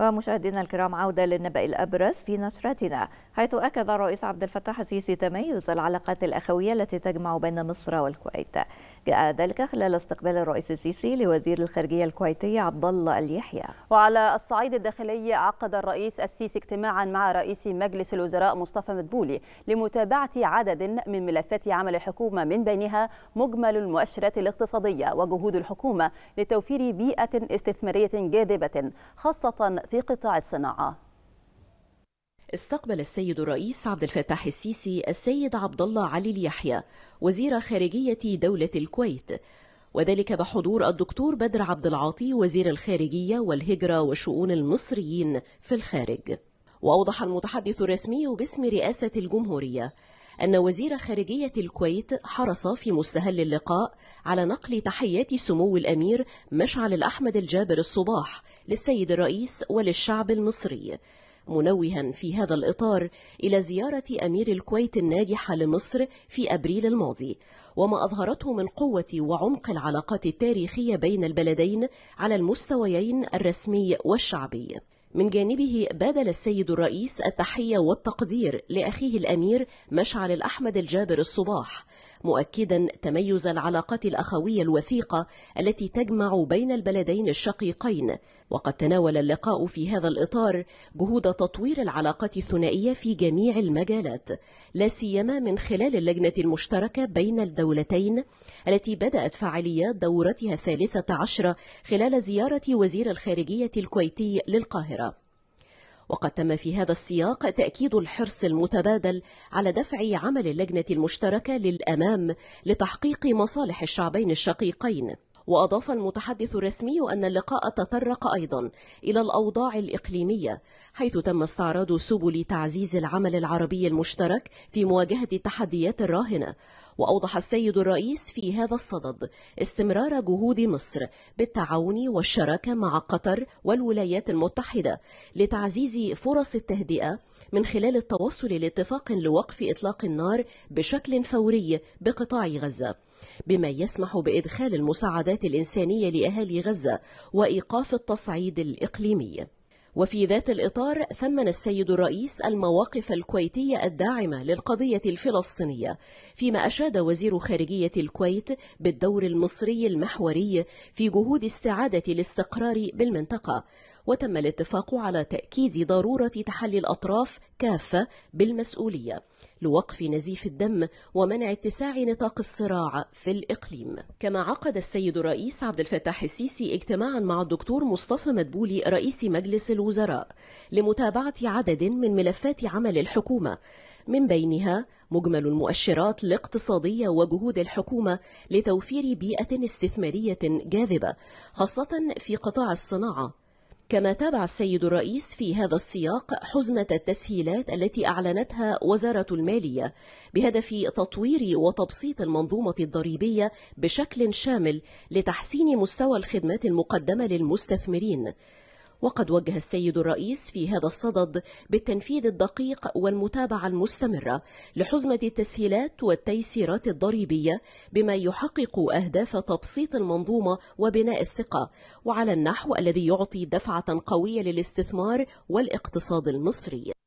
ومشاهدينا الكرام عودة للنبأ الأبرز في نشرتنا حيث أكد الرئيس عبد الفتاح السيسي تميز العلاقات الأخوية التي تجمع بين مصر والكويت جاء ذلك خلال استقبال الرئيس السيسي لوزير الخارجيه الكويتي عبد الله اليحيى. وعلى الصعيد الداخلي عقد الرئيس السيسي اجتماعا مع رئيس مجلس الوزراء مصطفى مدبولي لمتابعه عدد من ملفات عمل الحكومه من بينها مجمل المؤشرات الاقتصاديه وجهود الحكومه لتوفير بيئه استثماريه جاذبه خاصه في قطاع الصناعة استقبل السيد الرئيس عبد الفتاح السيسي السيد عبد الله علي اليحيى وزير خارجية دولة الكويت وذلك بحضور الدكتور بدر عبد العاطي وزير الخارجية والهجرة وشؤون المصريين في الخارج وأوضح المتحدث الرسمي باسم رئاسة الجمهورية أن وزير خارجية الكويت حرص في مستهل اللقاء على نقل تحيات سمو الأمير مشعل الأحمد الجابر الصباح للسيد الرئيس وللشعب المصري منوها في هذا الإطار إلى زيارة أمير الكويت الناجحة لمصر في أبريل الماضي وما أظهرته من قوة وعمق العلاقات التاريخية بين البلدين على المستويين الرسمي والشعبي من جانبه بادل السيد الرئيس التحية والتقدير لأخيه الأمير مشعل الأحمد الجابر الصباح مؤكدا تميز العلاقات الأخوية الوثيقة التي تجمع بين البلدين الشقيقين وقد تناول اللقاء في هذا الإطار جهود تطوير العلاقات الثنائية في جميع المجالات لا سيما من خلال اللجنة المشتركة بين الدولتين التي بدأت فعاليات دورتها الثالثة عشرة خلال زيارة وزير الخارجية الكويتي للقاهرة وقد تم في هذا السياق تأكيد الحرص المتبادل على دفع عمل اللجنة المشتركة للأمام لتحقيق مصالح الشعبين الشقيقين وأضاف المتحدث الرسمي أن اللقاء تطرق أيضا إلى الأوضاع الإقليمية حيث تم استعراض سبل تعزيز العمل العربي المشترك في مواجهة التحديات الراهنة وأوضح السيد الرئيس في هذا الصدد استمرار جهود مصر بالتعاون والشراكة مع قطر والولايات المتحدة لتعزيز فرص التهدئة من خلال التوصل لاتفاق لوقف إطلاق النار بشكل فوري بقطاع غزة بما يسمح بإدخال المساعدات الإنسانية لأهالي غزة وإيقاف التصعيد الإقليمي وفي ذات الإطار ثمن السيد الرئيس المواقف الكويتية الداعمة للقضية الفلسطينية فيما أشاد وزير خارجية الكويت بالدور المصري المحوري في جهود استعادة الاستقرار بالمنطقة وتم الاتفاق على تأكيد ضرورة تحلي الأطراف كافة بالمسؤولية لوقف نزيف الدم ومنع اتساع نطاق الصراع في الإقليم كما عقد السيد الرئيس عبد الفتاح السيسي اجتماعا مع الدكتور مصطفى مدبولي رئيس مجلس الوزراء لمتابعة عدد من ملفات عمل الحكومة من بينها مجمل المؤشرات الاقتصادية وجهود الحكومة لتوفير بيئة استثمارية جاذبة خاصة في قطاع الصناعة كما تابع السيد الرئيس في هذا السياق حزمة التسهيلات التي أعلنتها وزارة المالية بهدف تطوير وتبسيط المنظومة الضريبية بشكل شامل لتحسين مستوى الخدمات المقدمة للمستثمرين وقد وجه السيد الرئيس في هذا الصدد بالتنفيذ الدقيق والمتابعة المستمرة لحزمة التسهيلات والتيسيرات الضريبية بما يحقق أهداف تبسيط المنظومة وبناء الثقة وعلى النحو الذي يعطي دفعة قوية للاستثمار والاقتصاد المصري